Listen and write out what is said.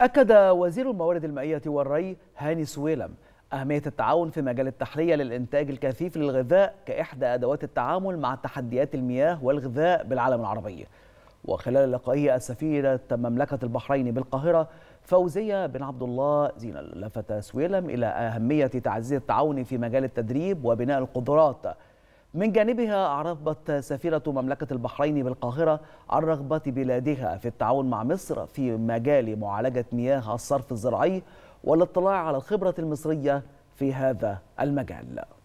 أكد وزير الموارد المائية والري هاني سويلم أهمية التعاون في مجال التحلية للإنتاج الكثيف للغذاء كإحدى أدوات التعامل مع تحديات المياه والغذاء بالعالم العربي وخلال لقائه السفيرة مملكة البحرين بالقاهرة فوزية بن عبد الله زين لفت سويلم إلى أهمية تعزيز التعاون في مجال التدريب وبناء القدرات من جانبها أعربت سفيرة مملكة البحرين بالقاهرة عن رغبة بلادها في التعاون مع مصر في مجال معالجة مياه الصرف الزراعي والاطلاع على الخبرة المصرية في هذا المجال